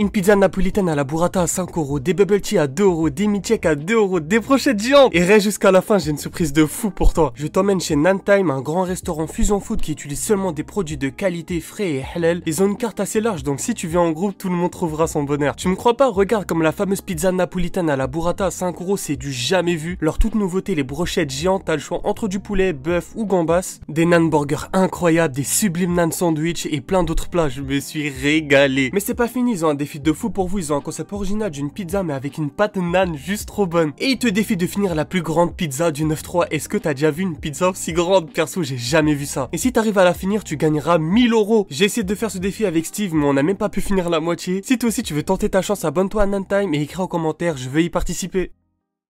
Une pizza napolitaine à la burrata à 5 euros, des bubble tea à 2 euros, des michek à 2 euros, des brochettes géantes. Et reste jusqu'à la fin, j'ai une surprise de fou pour toi. Je t'emmène chez Nantime, un grand restaurant fusion food qui utilise seulement des produits de qualité frais et halal. Ils ont une carte assez large, donc si tu viens en groupe, tout le monde trouvera son bonheur. Tu me crois pas Regarde comme la fameuse pizza napolitaine à la burrata à 5 euros, c'est du jamais vu. Leur toute nouveauté, les brochettes géantes, t'as le choix entre du poulet, bœuf ou gambas, des nan burgers incroyables, des sublimes nan sandwich et plein d'autres plats. Je me suis régalé. Mais c'est pas fini, ils ont de fou pour vous, ils ont un concept original d'une pizza mais avec une pâte nan juste trop bonne. Et ils te défient de finir la plus grande pizza du 9-3. Est-ce que t'as déjà vu une pizza aussi grande Perso, j'ai jamais vu ça. Et si t'arrives à la finir, tu gagneras 1000 euros. J'ai essayé de faire ce défi avec Steve mais on n'a même pas pu finir la moitié. Si toi aussi tu veux tenter ta chance, abonne-toi à Nantime et écris en commentaire, je veux y participer.